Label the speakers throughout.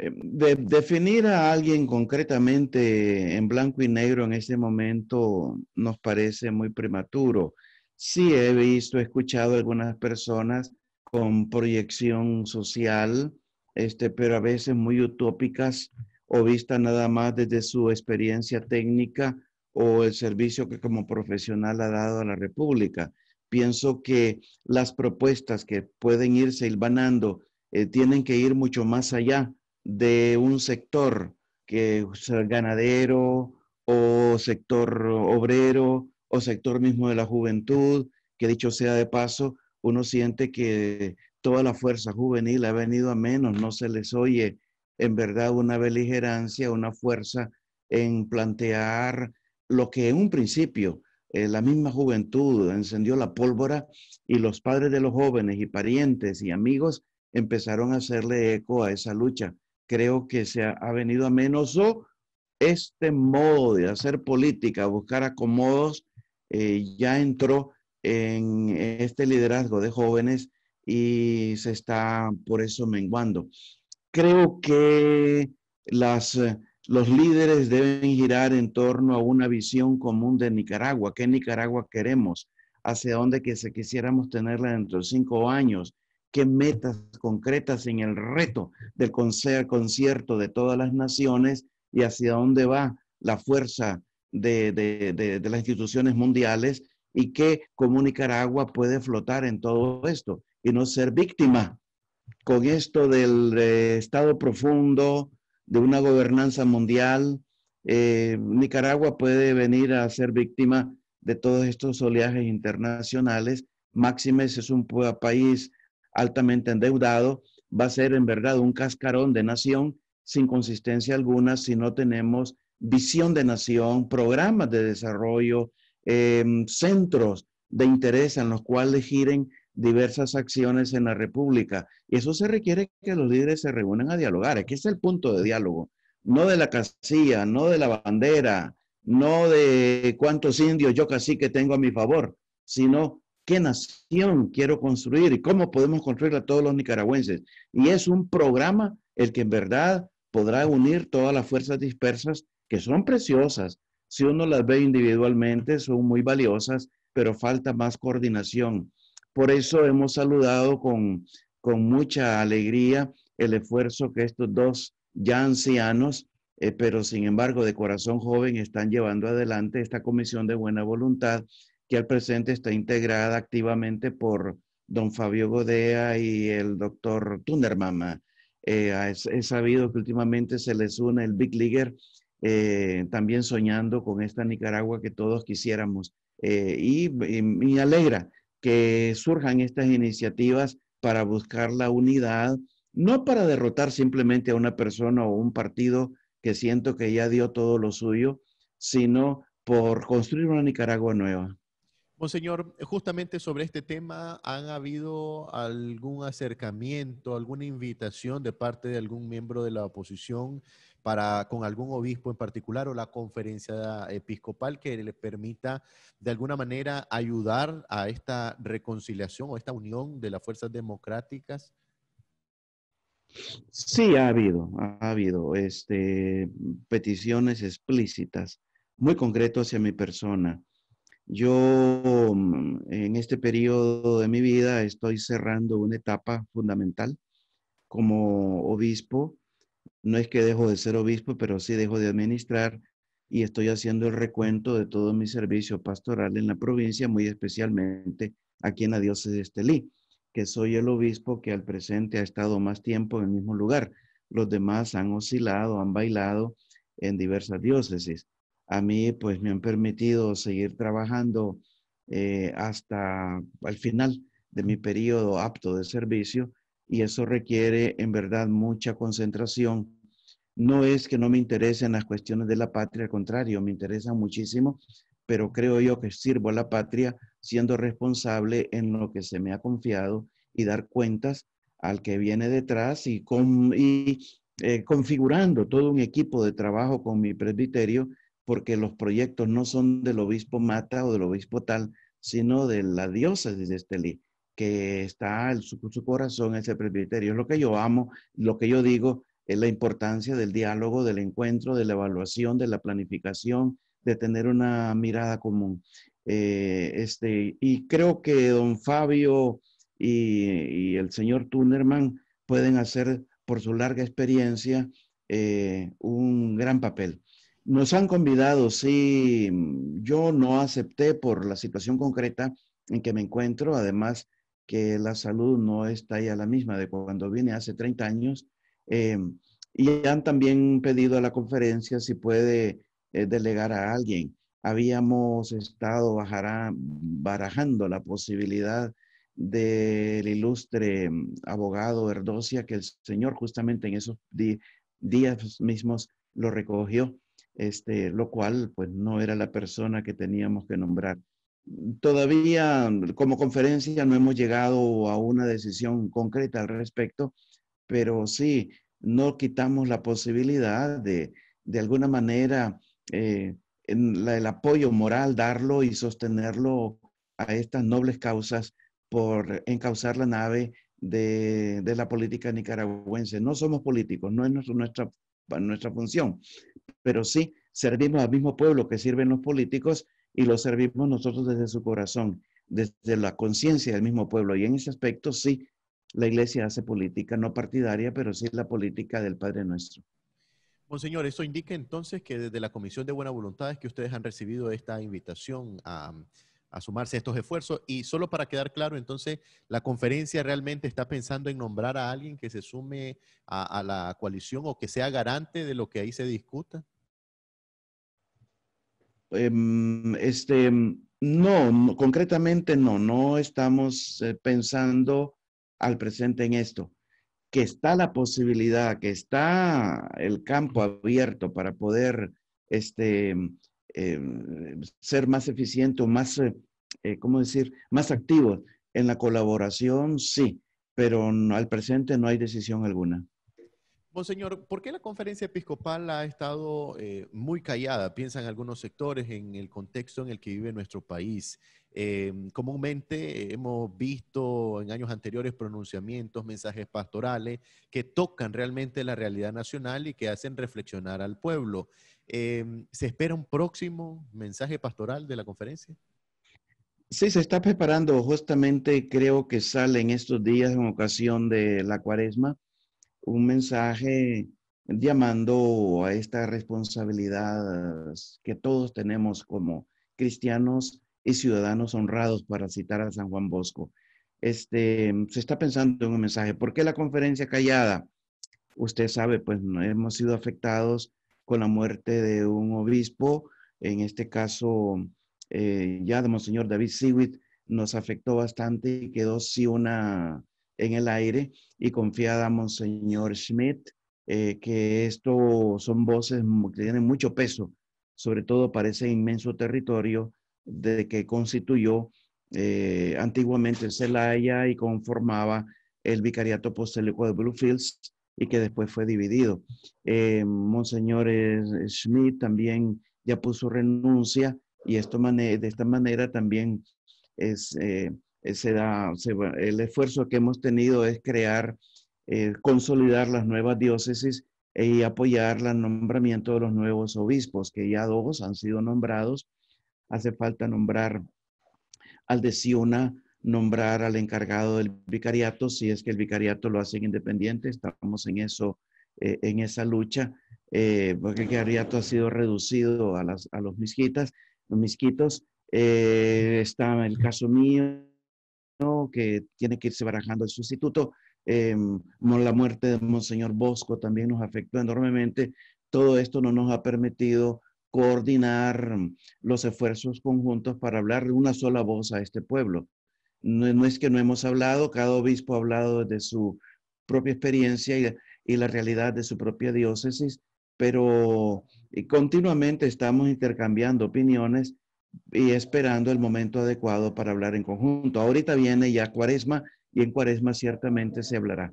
Speaker 1: Eh, definir a alguien concretamente en blanco y negro en este momento nos parece muy prematuro. Sí he visto, he escuchado a algunas personas con proyección social, este, pero a veces muy utópicas o vistas nada más desde su experiencia técnica o el servicio que como profesional ha dado a la República. Pienso que las propuestas que pueden irse hilvanando eh, tienen que ir mucho más allá de un sector que es ganadero o sector obrero o sector mismo de la juventud, que dicho sea de paso, uno siente que toda la fuerza juvenil ha venido a menos, no se les oye en verdad una beligerancia, una fuerza en plantear lo que en un principio eh, la misma juventud encendió la pólvora y los padres de los jóvenes y parientes y amigos empezaron a hacerle eco a esa lucha creo que se ha, venido a menos o este modo de hacer política, buscar acomodos, eh, ya entró en este liderazgo de jóvenes y se está por eso menguando. Creo que eh, los líderes deben girar en torno a una visión común de Nicaragua. ¿Qué Nicaragua queremos? ¿Hacia dónde que se quisiéramos tenerla dentro de cinco años? qué metas concretas en el reto del concierto de todas las naciones y hacia dónde va la fuerza de, las instituciones mundiales y que como Nicaragua puede flotar en todo esto y no ser víctima con esto del estado profundo, de una gobernanza mundial. Eh, Nicaragua puede venir a ser víctima de todos estos oleajes internacionales. Máximes es un país altamente endeudado, va a ser en verdad un cascarón de nación sin consistencia alguna si no tenemos visión de nación, programas de desarrollo, em, centros de interés en los cuales giren diversas acciones en la República. Y eso se requiere que los líderes se reúnan a dialogar. Aquí es el punto de diálogo. No de la casilla, no de la bandera, no de cuántos indios yo casi que tengo a mi favor, sino qué nación quiero construir y cómo podemos construirla todos los nicaragüenses. Y es un programa el que en verdad podrá unir todas las fuerzas dispersas que son preciosas. Si uno las ve individualmente, son muy valiosas, pero falta más coordinación. Por eso hemos saludado con, mucha alegría el esfuerzo que estos dos ya ancianos, eh, pero sin embargo de corazón joven, están llevando adelante esta comisión de buena voluntad que al presente está integrada activamente por don Fabio Godea y el doctor Tundermama. he eh, sabido que últimamente se les une el Big league eh, también soñando con esta Nicaragua que todos quisiéramos. Eh, y me alegra que surjan estas iniciativas para buscar la unidad, no para derrotar simplemente a una persona o un partido que siento que ya dio todo lo suyo, sino por construir una Nicaragua nueva.
Speaker 2: Monseñor, justamente sobre este tema, ¿han habido algún acercamiento, alguna invitación de parte de algún miembro de la oposición para con algún obispo en particular o la conferencia episcopal que le permita de alguna manera ayudar a esta reconciliación o esta unión de las fuerzas democráticas?
Speaker 1: Sí, ha habido, ha habido este, peticiones explícitas, muy concreto hacia mi persona yo mm, en este periodo de mi vida estoy cerrando una etapa fundamental como obispo. No es que dejo de ser obispo, pero sí dejo de administrar y estoy haciendo el recuento de todo mi servicio pastoral en la provincia, muy especialmente aquí en la diócesis de Estelí, que soy el obispo que al presente ha estado más tiempo en el mismo lugar. Los demás han oscilado, han bailado en diversas diócesis a mí pues me han permitido seguir trabajando eh, hasta al final de mi periodo apto de servicio y eso requiere en verdad mucha concentración. No es que no me interesen las cuestiones de la patria, al contrario, me interesan muchísimo, pero creo yo que sirvo a la patria siendo responsable en lo que se me ha confiado y dar cuentas al que viene detrás y, con, y eh, configurando todo un equipo de trabajo con mi presbiterio porque los proyectos no son del obispo Mata o del obispo tal, sino de la diócesis de Estelí, que está en su, corazón ese presbiterio. Es lo que yo amo, lo que yo digo es la importancia del diálogo, del encuentro, de la evaluación, de la planificación, de tener una mirada común. Eh, este, y creo que don Fabio y, el señor Tunerman pueden hacer, por su larga experiencia, eh, un gran papel. Nos han convidado, sí. Mm, yo no acepté por la situación concreta en que me encuentro. Además, que la salud no está ya la misma de cuando vine hace 30 años. Eh, y han también pedido a la conferencia si puede eh, delegar a alguien. Habíamos estado barajando la posibilidad del ilustre mm, abogado Erdosia, que el Señor justamente en esos días mismos lo recogió este, lo cual pues no era la persona que teníamos que nombrar. Todavía mm, como conferencia no hemos llegado a una decisión concreta al respecto, pero sí, no quitamos la posibilidad de, de alguna manera, eh, el apoyo moral, darlo y sostenerlo a estas nobles causas por encauzar la nave de, la política nicaragüense. No somos políticos, no es nuestra, nuestra función, pero sí servimos al mismo pueblo que sirven los políticos y lo servimos nosotros desde su corazón, desde la conciencia del mismo pueblo. Y en ese aspecto sí, la iglesia hace política, no partidaria, pero sí la política del Padre Nuestro.
Speaker 2: Monseñor, eso indica entonces que desde la Comisión de Buena Voluntad es que ustedes han recibido esta invitación a, sumarse a estos esfuerzos. Y solo para quedar claro, entonces, la conferencia realmente está pensando en nombrar a alguien que se sume a la coalición o que sea garante de lo que ahí se discuta.
Speaker 1: Em, este, no, concretamente no, no estamos eh, pensando al presente en esto. Que está la posibilidad, que está el campo abierto para poder este, em, ser más eficiente o más, eh, eh, ¿cómo decir?, más activo en la colaboración, sí, pero al presente no hay decisión alguna.
Speaker 2: Señor, ¿por qué la conferencia episcopal ha estado eh, muy callada? Piensan algunos sectores en el contexto en el que vive nuestro país. Em, comúnmente hemos visto en años anteriores pronunciamientos, mensajes pastorales que tocan realmente la realidad nacional y que hacen reflexionar al pueblo. Em, ¿Se espera un próximo mensaje pastoral de la conferencia?
Speaker 1: Sí, se está preparando justamente, creo que sale en estos días en ocasión de la cuaresma un mensaje llamando a esta responsabilidad que todos tenemos como cristianos y ciudadanos honrados, para citar a San Juan Bosco. Este, se está pensando en un mensaje. ¿Por qué la conferencia callada? Usted sabe, pues hemos sido afectados con la muerte de un obispo, en este caso eh, ya de Monseñor David Siwit, nos afectó bastante y quedó sí una en el aire y confiada Monseñor Schmidt, eh, que esto son voces que tienen mucho peso, sobre todo para ese inmenso territorio de que constituyó eh, antiguamente Celaya y conformaba el vicariato apostólico de Bluefields y que después fue dividido. Eh, Monseñor Schmidt también ya puso renuncia y esto de esta manera también es, eh, el esfuerzo que hemos tenido es crear, eh, consolidar las nuevas diócesis e, y apoyar el nombramiento de los nuevos obispos, que ya dos han sido nombrados. Hace falta nombrar al de Siona, nombrar al encargado del vicariato, si es que el vicariato lo hacen independiente, estamos en eso, eh, en esa lucha, eh, porque el vicariato ha sido reducido a, las, a los misquitas, los misquitos, eh, está el caso mío, que tiene que irse barajando el sustituto. Em, la muerte de Monseñor Bosco también nos afectó enormemente. Todo esto no nos ha permitido coordinar mm, los esfuerzos conjuntos para hablar de una sola voz a este pueblo. No, es que no hemos hablado, cada obispo ha hablado de su propia experiencia y la realidad de su propia diócesis, pero eh, continuamente estamos intercambiando opiniones y esperando el momento adecuado para hablar en conjunto. Ahorita viene ya cuaresma y en cuaresma ciertamente se hablará.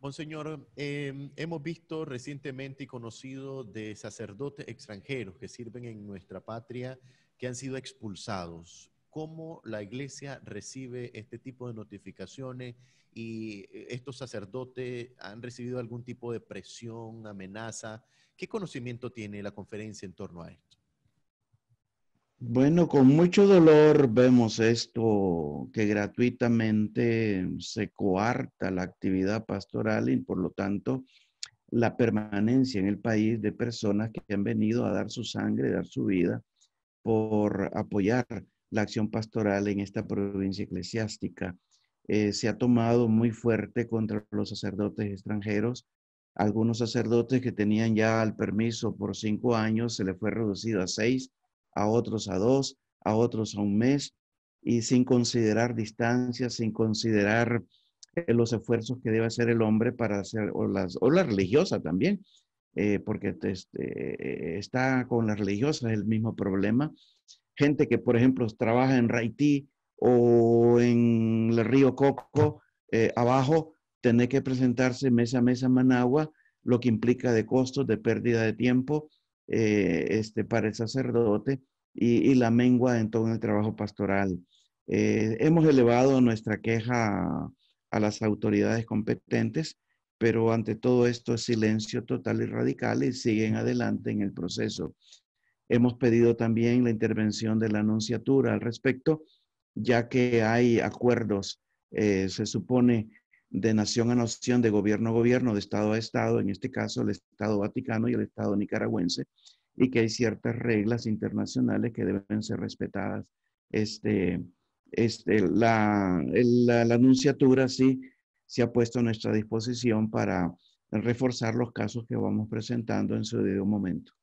Speaker 2: Monseñor, em, hemos visto recientemente y conocido de sacerdotes extranjeros que sirven en nuestra patria que han sido expulsados. ¿Cómo la iglesia recibe este tipo de notificaciones y estos sacerdotes han recibido algún tipo de presión, amenaza? ¿Qué conocimiento tiene la conferencia en torno a esto?
Speaker 1: Bueno, con mucho dolor vemos esto, que gratuitamente se coarta la actividad pastoral y por lo tanto la permanencia en el país de personas que han venido a dar su sangre, dar su vida por apoyar la acción pastoral en esta provincia eclesiástica. Eh, se ha tomado muy fuerte contra los sacerdotes extranjeros. Algunos sacerdotes que tenían ya el permiso por cinco años se le fue reducido a seis a otros a dos, a otros a un mes, y sin considerar distancias, sin considerar eh, los esfuerzos que debe hacer el hombre para hacer, o, la religiosa también, eh, porque este, eh, está con la religiosa el mismo problema. Gente que, por ejemplo, trabaja en Haití o en el río Coco, abajo, tiene que presentarse mes a mes a Managua, lo que implica de costos, de pérdida de tiempo, eh, este, para el sacerdote y, y, la mengua en todo el trabajo pastoral. Eh, hemos elevado nuestra queja a las autoridades competentes, pero ante todo esto es silencio total y radical y siguen adelante en el proceso. Hemos pedido también la intervención de la Anunciatura al respecto, ya que hay acuerdos, eh, se supone, de nación a nación, de gobierno a gobierno, de Estado a Estado, en este caso el Estado Vaticano y el Estado nicaragüense, y que hay ciertas reglas internacionales que deben ser respetadas. Este, este, la, la, sí se ha puesto a nuestra disposición para reforzar los casos que vamos presentando en su debido momento.